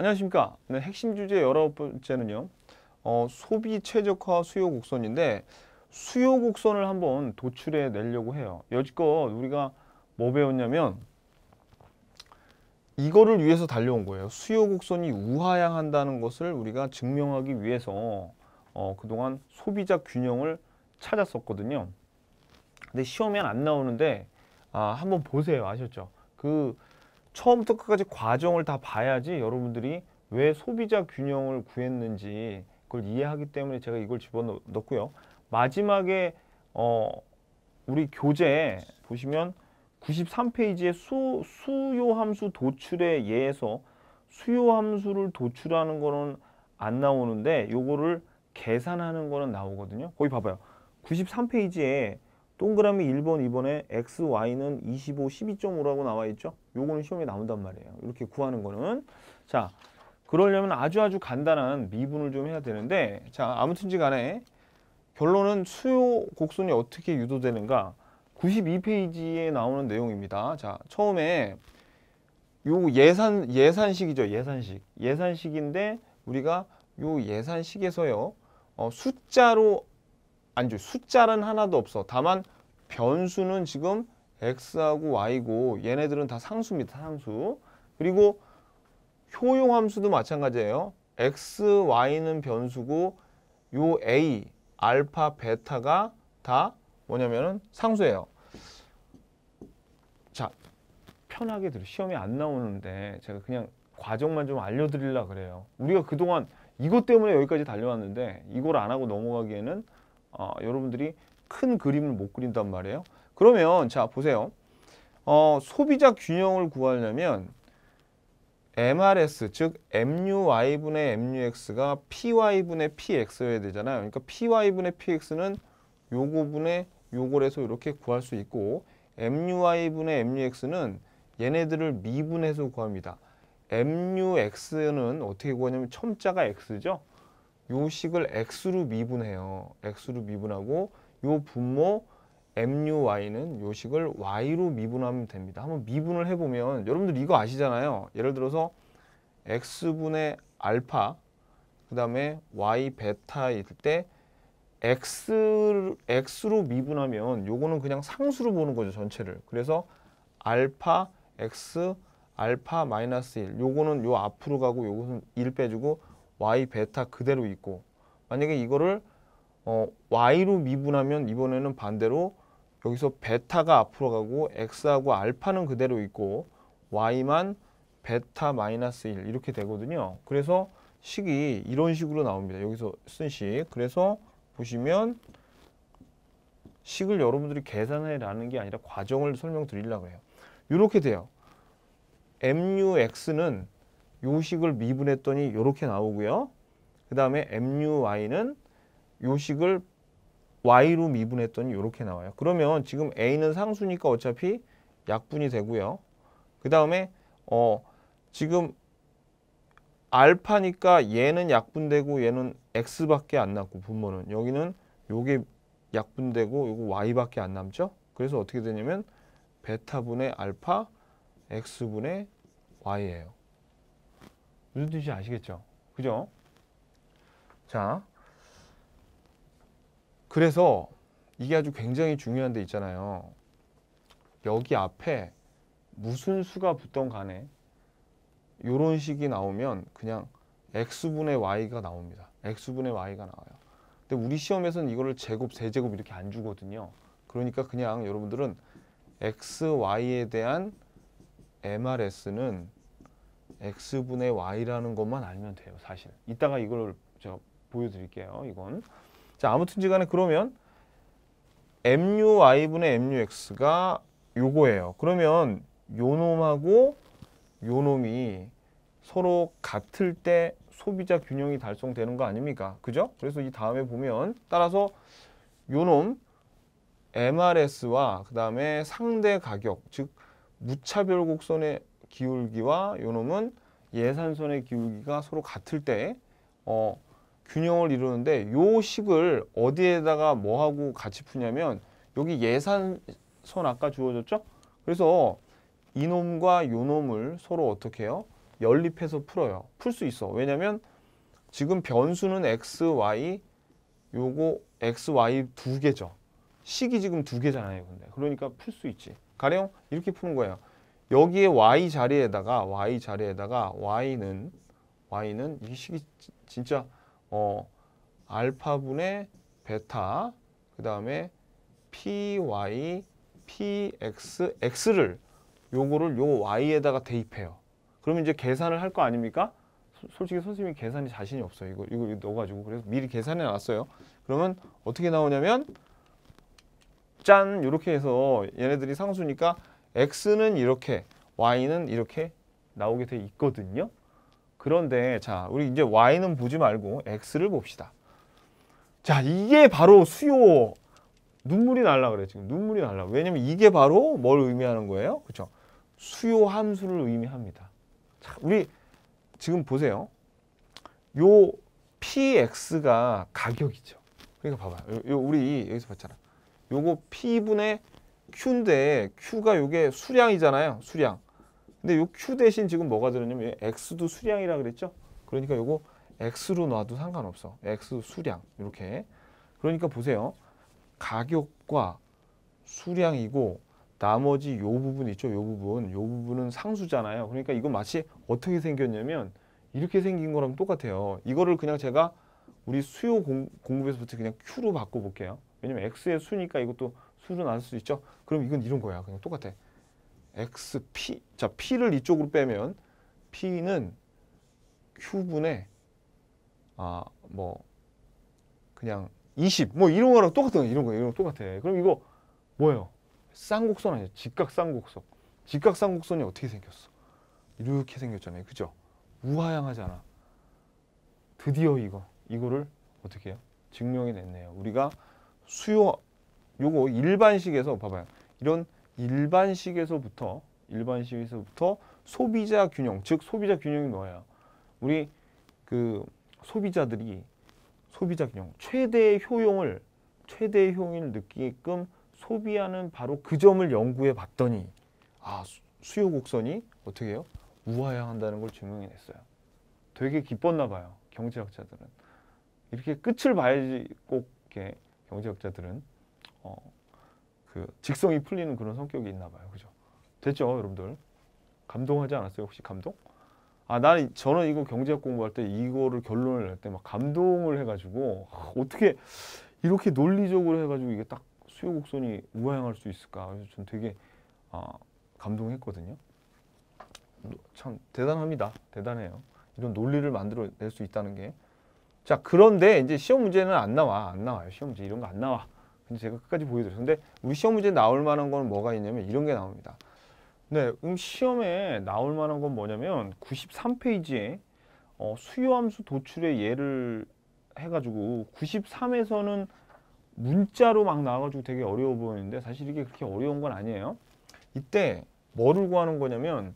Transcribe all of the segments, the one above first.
안녕하십니까. 네, 핵심 주제 여러 번째는요. 어, 소비 최적화 수요 곡선인데 수요 곡선을 한번 도출해 내려고 해요. 여지껏 우리가 뭐 배웠냐면 이거를 위해서 달려온 거예요. 수요 곡선이 우하향한다는 것을 우리가 증명하기 위해서 어, 그동안 소비자 균형을 찾았었거든요. 근데 시험에 안 나오는데 아, 한번 보세요. 아셨죠? 그 처음부터 끝까지 과정을 다 봐야지 여러분들이 왜 소비자 균형을 구했는지 그걸 이해하기 때문에 제가 이걸 집어넣고요 마지막에 어 우리 교재 보시면 93페이지에 수, 요함수 도출에 예해서 수요함수를 도출하는 거는 안 나오는데 요거를 계산하는 거는 나오거든요. 거기 봐봐요. 93페이지에 동그라미 1번, 2번에 x, y는 25, 12.5라고 나와 있죠. 요거는 시험에 나온단 말이에요. 이렇게 구하는 거는 자, 그러려면 아주 아주 간단한 미분을 좀 해야 되는데 자, 아무튼지 간에 결론은 수요 곡선이 어떻게 유도되는가 92페이지에 나오는 내용입니다. 자, 처음에 요 예산 예산식이죠. 예산식. 예산식인데 우리가 요 예산식에서요. 어, 숫자로 아니죠. 숫자는 하나도 없어. 다만 변수는 지금 x하고 y고 얘네들은 다 상수입니다. 상수. 그리고 효용 함수도 마찬가지예요. x, y는 변수고 요 a, 알파, 베타가 다 뭐냐면은 상수예요. 자, 편하게 들어. 시험이 안 나오는데 제가 그냥 과정만 좀 알려드리려 고 그래요. 우리가 그동안 이것 때문에 여기까지 달려왔는데 이걸 안 하고 넘어가기에는 어, 여러분들이 큰 그림을 못 그린단 말이에요. 그러면 자 보세요. 어, 소비자 균형을 구하려면 MRS 즉 MUY분의 MUX가 PY분의 PX여야 되잖아요. 그러니까 PY분의 PX는 요거분의 요걸 해서 이렇게 구할 수 있고 MUY분의 MUX는 얘네들을 미분해서 구합니다. MUX는 어떻게 구하냐면 첨자가 X죠. 요 식을 x로 미분해요. x로 미분하고 요 분모 MUY는 요식을 Y로 미분하면 됩니다. 한번 미분을 해보면 여러분들 이거 아시잖아요. 예를 들어서 X분의 알파 그 다음에 Y 베타일 때 X, X로 미분하면 요거는 그냥 상수로 보는 거죠. 전체를. 그래서 알파 X 알파 마이너스 1 요거는 요 앞으로 가고 요거는 1 빼주고 y 베타 그대로 있고 만약에 이거를 어, y로 미분하면 이번에는 반대로 여기서 베타가 앞으로 가고 x하고 알파는 그대로 있고 y만 베타 마이너스 1 이렇게 되거든요. 그래서 식이 이런 식으로 나옵니다. 여기서 쓴 식. 그래서 보시면 식을 여러분들이 계산해라는 게 아니라 과정을 설명드리려고 해요. 이렇게 돼요. MUX는 요식을 미분했더니 이렇게 나오고요. 그 다음에 MUY는 요식을 Y로 미분했더니 이렇게 나와요. 그러면 지금 A는 상수니까 어차피 약분이 되고요. 그 다음에 어 지금 알파니까 얘는 약분되고 얘는 X밖에 안 남고 분모는 여기는 요게 약분되고 요거 Y밖에 안 남죠. 그래서 어떻게 되냐면 베타분의 알파 X분의 Y예요. 무슨 뜻인지 아시겠죠? 그죠? 자, 그래서 이게 아주 굉장히 중요한 데 있잖아요. 여기 앞에 무슨 수가 붙던 간에 이런 식이 나오면 그냥 x분의 y가 나옵니다. x분의 y가 나와요. 근데 우리 시험에서는 이거를 제곱, 세제곱 이렇게 안 주거든요. 그러니까 그냥 여러분들은 x, y에 대한 MRS는 x분의 y라는 것만 알면 돼요, 사실. 이따가 이걸 제가 보여드릴게요, 이건. 자, 아무튼 지간에 그러면 mui분의 mux가 요거예요. 그러면 요 놈하고 요 놈이 서로 같을 때 소비자 균형이 달성되는 거 아닙니까? 그죠? 그래서 이 다음에 보면 따라서 요놈 MRS와 그 다음에 상대 가격 즉 무차별 곡선의 기울기와 요놈은 예산선의 기울기가 서로 같을 때 어, 균형을 이루는데 요 식을 어디에다가 뭐하고 같이 푸냐면 여기 예산선 아까 주어졌죠? 그래서 이놈과 요놈을 서로 어떻게 해요? 연립해서 풀어요. 풀 수 있어. 왜냐면 지금 변수는 x, y 요거 x, y 두 개죠. 식이 지금 두 개잖아요. 근데 그러니까 풀 수 있지. 가령 이렇게 푸는 거예요. 여기에 y 자리에다가 y 자리에다가 y는 y는 이 식이 진짜 어 알파분의 베타 그 다음에 py px x를 요거를 요 y에다가 대입해요. 그러면 이제 계산을 할 거 아닙니까? 솔직히 선생님이 계산이 자신이 없어요. 이거 이거 넣어가지고 그래서 미리 계산해 놨어요. 그러면 어떻게 나오냐면 짠요렇게 해서 얘네들이 상수니까 x는 이렇게, y는 이렇게 나오게 돼 있거든요. 그런데 자, 우리 이제 y는 보지 말고 x를 봅시다. 자, 이게 바로 수요 눈물이 날라 그래 지금 눈물이 날라. 왜냐면 이게 바로 뭘 의미하는 거예요? 그렇죠? 수요 함수를 의미합니다. 자, 우리 지금 보세요. 요 px가 가격이죠. 그러니까 봐봐요. 요, 요 우리 여기서 봤잖아. 요거 p분의 Q인데 Q가 이게 수량이잖아요. 수량. 근데 요 Q 대신 지금 뭐가 들었냐면 X도 수량이라 그랬죠? 그러니까 요거 X로 놔도 상관없어. X 수량 이렇게. 그러니까 보세요. 가격과 수량이고 나머지 요 부분 있죠? 요 부분. 요 부분은 상수잖아요. 그러니까 이건 마치 어떻게 생겼냐면 이렇게 생긴 거랑 똑같아요. 이거를 그냥 제가 우리 수요 공, 공급에서부터 그냥 Q로 바꿔볼게요. 왜냐면 X의 수니까 이것도 수준 알수 있죠. 그럼 이건 이런 거야. 그냥 똑같아. x, p. 자, p를 이쪽으로 빼면 p는 q분의 아, 뭐 그냥 20. 뭐 이런 거랑 똑같은 거야. 이런 거 이런 거 똑같아. 그럼 이거 뭐예요? 쌍곡선 아니에요. 직각 쌍곡선. 직각 쌍곡선이 어떻게 생겼어? 이렇게 생겼잖아요. 그죠? 우하향하잖아. 드디어 이거. 이거를 어떻게 해요? 증명이 됐네요. 우리가 수요 요거 일반식에서 봐봐요. 이런 일반식에서부터 일반식에서부터 소비자 균형, 즉 소비자 균형이 뭐예요? 우리 그 소비자들이 소비자 균형, 최대의 효용을 최대의 효용을 느끼게끔 소비하는 바로 그 점을 연구해 봤더니 아 수요 곡선이 어떻게 해요? 우아야 한다는 걸 증명해냈어요. 되게 기뻤나 봐요. 경제학자들은. 이렇게 끝을 봐야지 꼭 이렇게 경제학자들은 어, 그 직성이 풀리는 그런 성격이 있나 봐요. 그죠? 됐죠, 여러분들? 감동하지 않았어요? 혹시 감동? 아, 나는 저는 이거 경제학 공부할 때 이거를 결론을 낼 때 막 감동을 해가지고 아, 어떻게 이렇게 논리적으로 해가지고 이게 딱 수요 곡선이 우아향할 수 있을까? 그래서 전 되게 아, 감동했거든요. 뭐 참 대단합니다. 대단해요. 이런 논리를 만들어낼 수 있다는 게. 자, 그런데 이제 시험 문제는 안 나와. 안 나와요. 시험 문제 이런 거 안 나와. 근데 제가 끝까지 보여드렸는데 우리 시험 문제 나올 만한 건 뭐가 있냐면 이런 게 나옵니다. 네, 음 시험에 나올 만한 건 뭐냐면 93페이지에 어, 수요함수 도출의 예를 해가지고 93에서는 문자로 막 나와가지고 되게 어려워 보이는데 사실 이게 그렇게 어려운 건 아니에요. 이때 뭐를 구하는 거냐면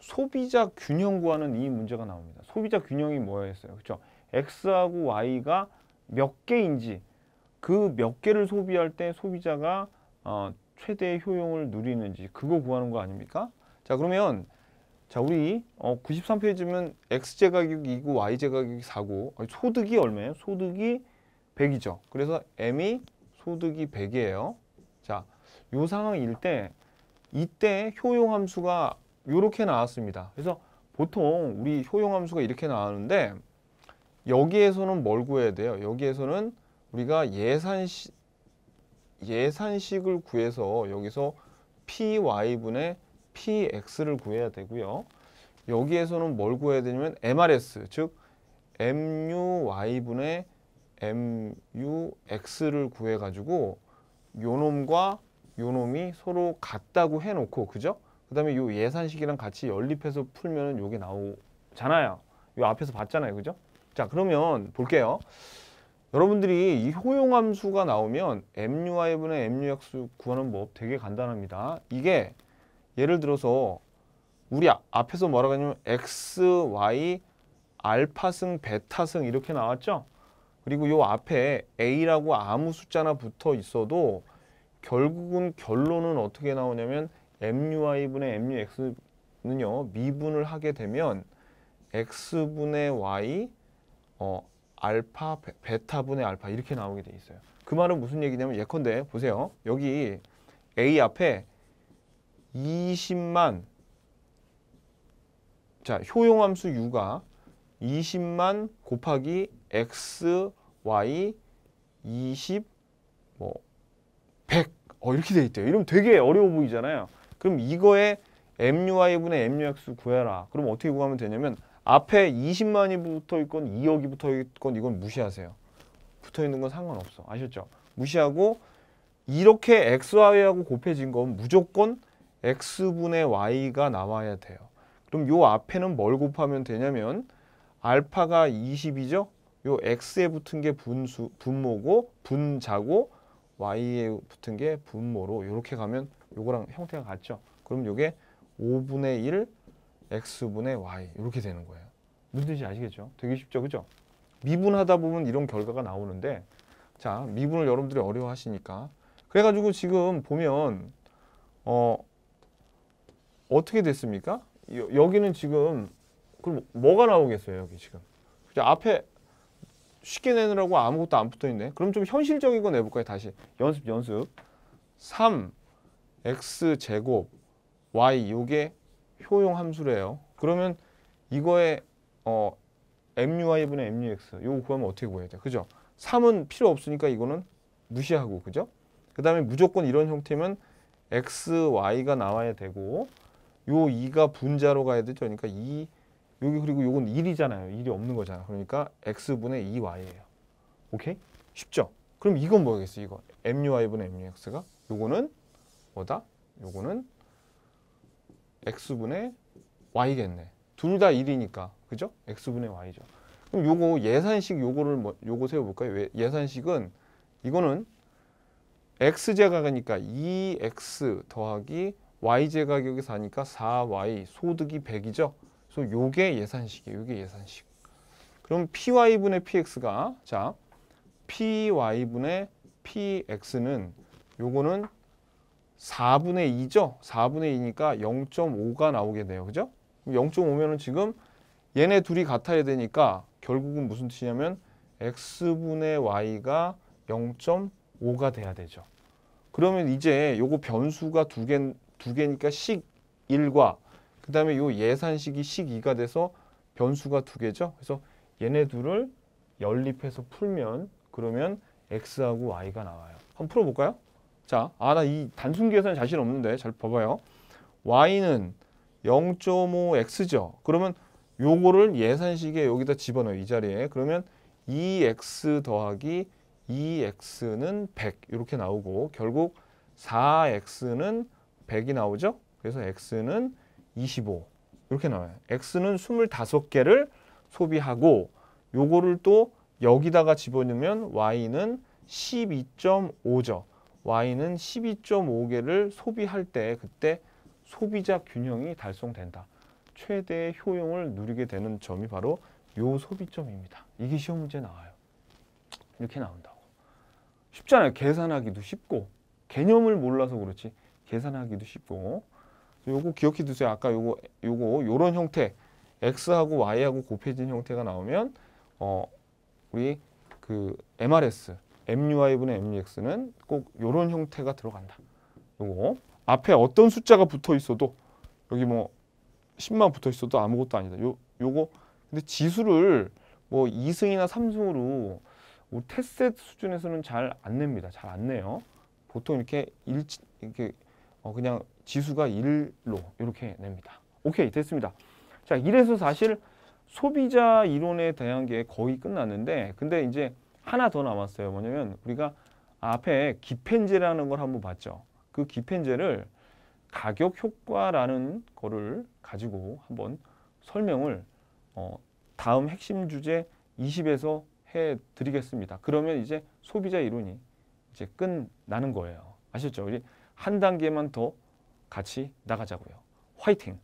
소비자 균형 구하는 이 문제가 나옵니다. 소비자 균형이 뭐였어요? 그렇죠? X하고 Y가 몇 개인지 그몇 개를 소비할 때 소비자가 어, 최대 효용을 누리는지 그거 구하는 거 아닙니까? 자 그러면 자 우리 어, 93페이지면 x제 가격이 고 y제 가격이 4고 아니, 소득이 얼마예요? 소득이 100이죠. 그래서 m이 소득이 100이에요. 자, 요 상황일 때 이때 효용함수가 이렇게 나왔습니다. 그래서 보통 우리 효용함수가 이렇게 나왔는데 여기에서는 뭘 구해야 돼요? 여기에서는 우리가 예산시, 예산식을 구해서 여기서 py분의 px를 구해야 되고요. 여기에서는 뭘 구해야 되냐면 MRS, 즉 MUY분의 MUX를 구해가지고 요놈과 요놈이 서로 같다고 해놓고 그죠? 그 다음에 요 예산식이랑 같이 연립해서 풀면 은 요게 나오잖아요. 요 앞에서 봤잖아요. 그죠? 자 그러면 볼게요. 여러분들이 이 효용함수가 나오면 MUI분의 MUX수 구하는 법 뭐 되게 간단합니다. 이게 예를 들어서 우리 앞에서 뭐라고 했냐면 X, Y, 알파승, 베타승 이렇게 나왔죠? 그리고 요 앞에 A라고 아무 숫자나 붙어 있어도 결국은 결론은 어떻게 나오냐면 MUI분의 MUX는요. 미분을 하게 되면 X분의 Y, 어, 알파, 베타분의 알파 이렇게 나오게 돼 있어요. 그 말은 무슨 얘기냐면 예컨대 보세요. 여기 A 앞에 20만 자 효용함수 U가 20만 곱하기 X, Y, 20, 뭐 100, 어, 이렇게 돼 있대요. 이러면 되게 어려워 보이잖아요. 그럼 이거에 MUI분의 MUX 구해라. 그럼 어떻게 구하면 되냐면 앞에 20만이 붙어있건 2억이 붙어있건 이건 무시하세요. 붙어있는 건 상관없어. 아셨죠? 무시하고 이렇게 XY하고 곱해진 건 무조건 X분의 Y가 나와야 돼요. 그럼 요 앞에는 뭘 곱하면 되냐면 알파가 20이죠? 요 X에 붙은 게 분수, 분모고 분자고 Y에 붙은 게 분모로 이렇게 가면 요거랑 형태가 같죠? 그럼 요게 5분의 1 x분의 y 이렇게 되는 거예요. 무슨 뜻인지 아시겠죠? 되게 쉽죠, 그죠? 미분하다 보면 이런 결과가 나오는데 자 미분을 여러분들이 어려워하시니까 그래가지고 지금 보면 어 어떻게 됐습니까? 여, 기는 지금 그럼 뭐가 나오겠어요 여기 지금 앞에 쉽게 내느라고 아무것도 안 붙어있네 그럼 좀 현실적인 거 내볼까요 다시 연습 연습 3 x 제곱 y 요게 효용 함수래요. 그러면 이거에 어, MUI분의 MUX 이거 구하면 어떻게 구해야 돼? 그죠? 3은 필요 없으니까 이거는 무시하고 그죠? 그 다음에 무조건 이런 형태면 X, Y가 나와야 되고 요 2가 분자로 가야 되죠. 그러니까 2 여기 그리고 요건 1이잖아요. 1이 없는 거잖아. 그러니까 X분의 2Y예요. 오케이? 쉽죠? 그럼 이건 뭐겠어? 이거 MUI분의 MUX가 요거는 뭐다? 요거는 x분의 y겠네. 둘 다 1이니까. 그죠? x분의 y죠. 그럼 요거 예산식 요거를 뭐, 요거 세워 볼까요? 예산식은 이거는 x 제가가니까 2x 더하기 y 제가이 4니까 4y 소득이 100이죠. 그래서 요게 예산식이에요. 요게 예산식. 그럼 py분의 px가 자 py분의 px는 요거는 4분의 2죠. 4분의 2니까 0.5가 나오게 돼요. 그죠? 0.5면은 지금 얘네 둘이 같아야 되니까 결국은 무슨 뜻이냐면 x분의 y가 0.5가 돼야 되죠. 그러면 이제 요거 변수가 두 개, 두 개니까 식 1과 그 다음에 요 예산식이 식 2가 돼서 변수가 두 개죠. 그래서 얘네 둘을 연립해서 풀면 그러면 x하고 y가 나와요. 한번 풀어볼까요? 자, 아, 나 이 단순 계산 자신 없는데 잘 봐봐요. y는 0.5x죠. 그러면 요거를 예산식에 여기다 집어넣어요. 이 자리에. 그러면 2x 더하기 2x는 100 이렇게 나오고 결국 4x는 100이 나오죠. 그래서 x는 25 이렇게 나와요. x는 25개를 소비하고 요거를 또 여기다가 집어넣으면 y는 12.5죠. Y는 12.5개를 소비할 때 그때 소비자 균형이 달성된다. 최대의 효용을 누리게 되는 점이 바로 요 소비점입니다. 이게 시험 문제 나와요. 이렇게 나온다고. 쉽잖아요. 계산하기도 쉽고 개념을 몰라서 그렇지 계산하기도 쉽고 요거 기억해 두세요. 아까 요거 요거 요런 형태 x하고 y하고 곱해진 형태가 나오면 어 우리 그 MRS MUI분의 MUX는 꼭 이런 형태가 들어간다. 요거 앞에 어떤 숫자가 붙어 있어도 여기 뭐 10만 붙어 있어도 아무것도 아니다. 요 요거 근데 지수를 뭐 2승이나 3승으로 뭐 테셋 수준에서는 잘 안 냅니다. 잘 안 내요. 보통 이렇게 일 이렇게 어 그냥 지수가 1로 이렇게 냅니다. 오케이 됐습니다. 자 이래서 사실 소비자 이론에 대한 게 거의 끝났는데 근데 이제 하나 더 남았어요. 뭐냐면 우리가 앞에 기펜제라는 걸 한번 봤죠. 그 기펜제를 가격 효과라는 거를 가지고 한번 설명을 어, 다음 핵심 주제 20에서 해드리겠습니다. 그러면 이제 소비자 이론이 이제 끝나는 거예요. 아셨죠? 우리 한 단계만 더 같이 나가자고요. 화이팅!